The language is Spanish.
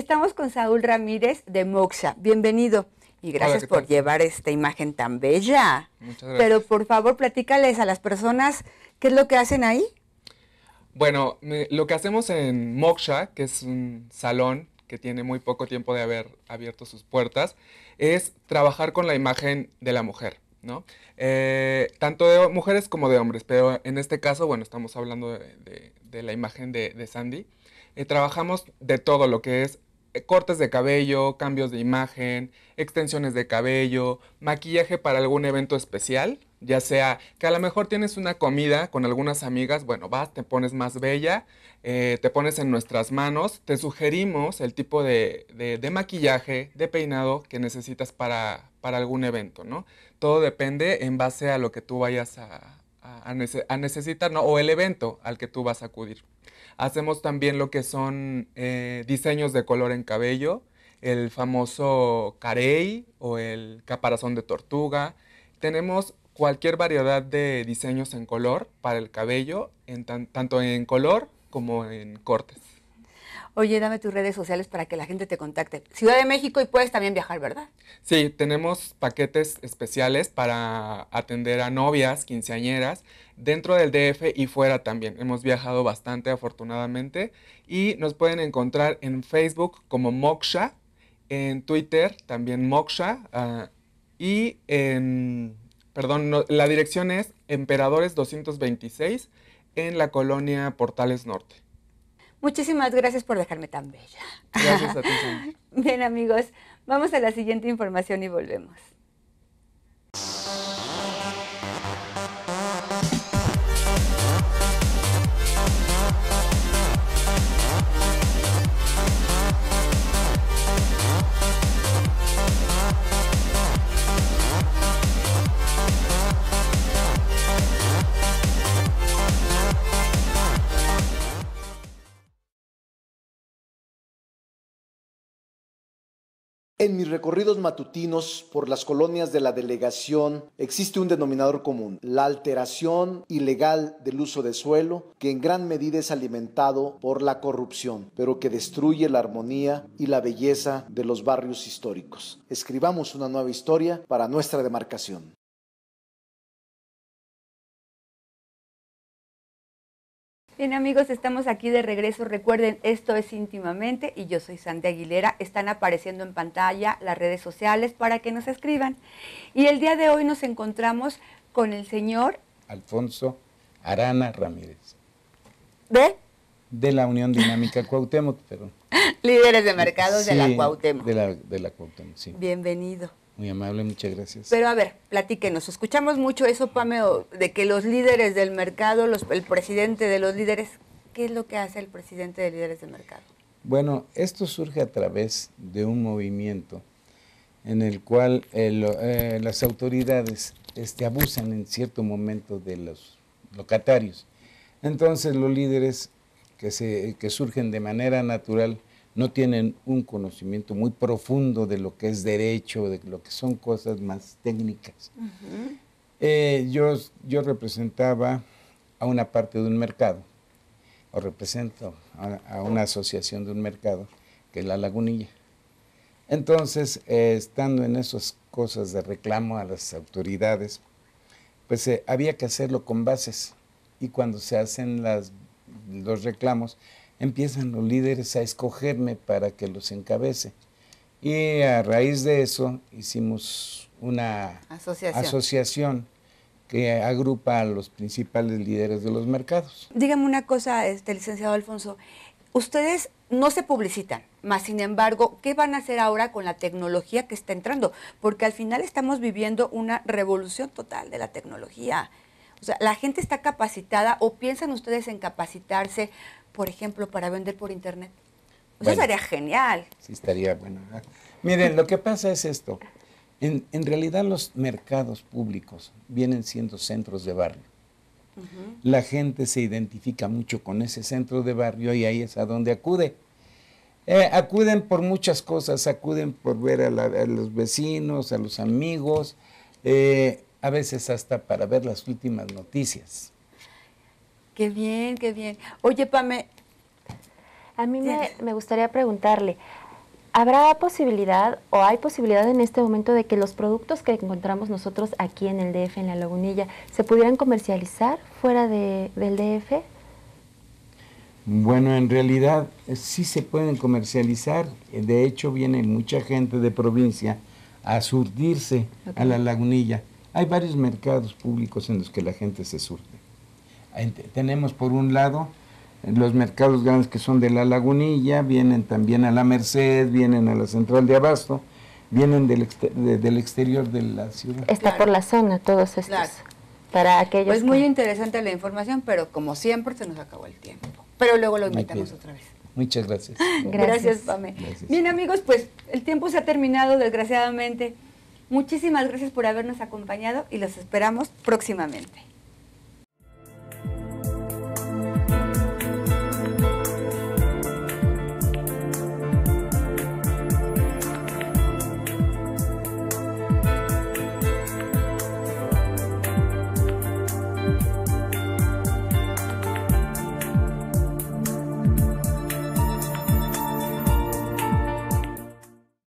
Estamos con Saúl Ramírez de Moksha. Bienvenido. Y gracias por llevar esta imagen tan bella. Muchas gracias. Pero por favor, platícales a las personas qué es lo que hacen ahí. Bueno, lo que hacemos en Moksha, que es un salón que tiene muy poco tiempo de haber abierto sus puertas, es trabajar con la imagen de la mujer, ¿no? Eh, tanto de mujeres como de hombres, pero en este caso, bueno, estamos hablando de, la imagen de, Sandy. Eh, trabajamos de todo lo que es eh, cortes de cabello, cambios de imagen, extensiones de cabello, maquillaje para algún evento especial, ya sea que a lo mejor tienes una comida con algunas amigas, bueno, vas, te pones más bella, eh, te pones en nuestras manos, te sugerimos el tipo de, de maquillaje, de peinado que necesitas para, para algún evento, ¿no? Todo depende en base a lo que tú vayas a, a, necesitar ¿no? o el evento al que tú vas a acudir. Hacemos también lo que son eh, diseños de color en cabello, el famoso carey o el caparazón de tortuga. Tenemos cualquier variedad de diseños en color para el cabello, tanto en color como en cortes. Oye, dame tus redes sociales para que la gente te contacte. Ciudad de México y puedes también viajar, ¿verdad? Sí, tenemos paquetes especiales para atender a novias, quinceañeras, dentro del DF y fuera también. Hemos viajado bastante, afortunadamente, y nos pueden encontrar en Facebook como Moksha, en Twitter también Moksha, ah, y en, perdón, la dirección es Emperadores 226 en la colonia Portales Norte. Muchísimas gracias por dejarme tan bella. Gracias a ti, Bien, amigos, vamos a la siguiente información y volvemos. En mis recorridos matutinos por las colonias de la delegación existe un denominador común, la alteración ilegal del uso de suelo, que en gran medida es alimentado por la corrupción, pero que destruye la armonía y la belleza de los barrios históricos. Escribamos una nueva historia para nuestra demarcación. Bien amigos, estamos aquí de regreso. Recuerden, esto es íntimamente y yo soy Sandy Aguilera. Están apareciendo en pantalla las redes sociales para que nos escriban. Y el día de hoy nos encontramos con el señor Alfonso Arana Ramírez. ¿De? De la Unión Dinámica Cuauhtémoc, perdón. Líderes de mercado de la Cuauhtémoc. De la, de la Cuauhtémoc, sí. Bienvenido. Muy amable, muchas gracias. Pero a ver, platíquenos. Escuchamos mucho eso, Pameo, de que los líderes del mercado, el presidente de los líderes, ¿qué es lo que hace el presidente de líderes del mercado? Bueno, esto surge a través de un movimiento en el cual eh, eh, las autoridades este, abusan en cierto momento de los locatarios. Entonces los líderes que, se, que surgen de manera natural no tienen un conocimiento muy profundo de lo que es derecho, de lo que son cosas más técnicas. Eh, yo, representaba a una parte de un mercado, o represento a, una asociación de un mercado, que es la lagunilla. Entonces, eh, estando en esas cosas de reclamo a las autoridades, pues eh, había que hacerlo con bases. Y cuando se hacen los reclamos, empiezan los líderes a escogerme para que los encabece. Y a raíz de eso hicimos una asociación, que agrupa a los principales líderes de los mercados. Dígame una cosa, este, licenciado Alfonso. Ustedes no se publicitan, más sin embargo, ¿qué van a hacer ahora con la tecnología que está entrando? Porque al final estamos viviendo una revolución total de la tecnología. O sea, ¿la gente está capacitada o piensan ustedes en capacitarse por ejemplo, para vender por internet. Eso sería genial. Sí, estaría bueno. Miren, lo que pasa es esto. En, realidad los mercados públicos vienen siendo centros de barrio. La gente se identifica mucho con ese centro de barrio y ahí es a donde acude. Eh, acuden por muchas cosas, acuden por ver a, los vecinos, a los amigos, eh, a veces hasta para ver las últimas noticias. Qué bien, qué bien. Oye, Pame. A mí me, gustaría preguntarle, ¿Habrá posibilidad o hay posibilidad en este momento de que los productos que encontramos nosotros aquí en el DF, en la lagunilla, se pudieran comercializar fuera del DF? Bueno, en realidad eh, sí se pueden comercializar. Eh, de hecho, viene mucha gente de provincia a surtirse a la lagunilla. Hay varios mercados públicos en los que la gente se surte. Tenemos por un lado los mercados grandes que son de la lagunilla, vienen también a la Merced, vienen a la central de Abasto, vienen del, exterior de la ciudad. Está por la zona todos estos. Para aquellos pues muy interesante la información, pero como siempre se nos acabó el tiempo. Pero luego lo invitamos otra vez. Muchas gracias. Gracias, Bien amigos, pues el tiempo se ha terminado desgraciadamente. Muchísimas gracias por habernos acompañado y los esperamos próximamente.